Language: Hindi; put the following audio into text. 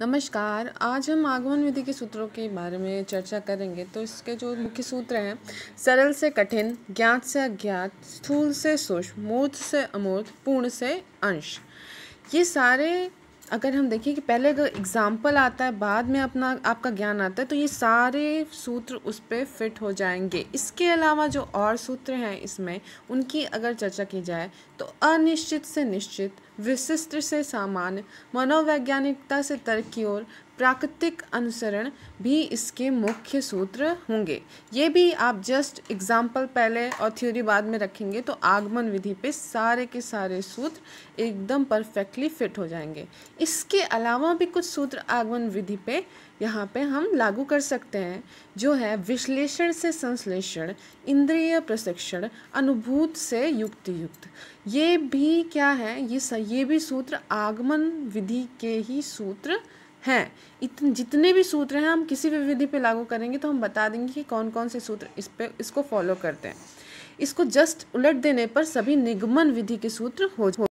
नमस्कार आज हम आगमन विधि के सूत्रों के बारे में चर्चा करेंगे तो इसके जो मुख्य सूत्र हैं सरल से कठिन ज्ञात से अज्ञात स्थूल से सूक्ष्म मूर्त से अमूर्त पूर्ण से अंश ये सारे अगर हम देखें कि पहले अगर एग्ज़ाम्पल आता है बाद में अपना आपका ज्ञान आता है तो ये सारे सूत्र उस पर फिट हो जाएंगे इसके अलावा जो और सूत्र हैं इसमें उनकी अगर चर्चा की जाए तो अनिश्चित से निश्चित विशिष्ट से सामान्य मनोवैज्ञानिकता से तर्क की ओर प्राकृतिक अनुसरण भी इसके मुख्य सूत्र होंगे ये भी आप जस्ट एग्जाम्पल पहले और थ्योरी बाद में रखेंगे तो आगमन विधि पे सारे के सारे सूत्र एकदम परफेक्टली फिट हो जाएंगे इसके अलावा भी कुछ सूत्र आगमन विधि पे यहाँ पे हम लागू कर सकते हैं जो है विश्लेषण से संश्लेषण इंद्रिय प्रशिक्षण अनुभूत से युक्ति युक्त ये भी क्या है ये सही ये भी सूत्र आगमन विधि के ही सूत्र हैं इतने जितने भी सूत्र हैं हम किसी भी विधि पे लागू करेंगे तो हम बता देंगे कि कौन कौन से सूत्र इस पे इसको फॉलो करते हैं इसको जस्ट उलट देने पर सभी निगमन विधि के सूत्र हो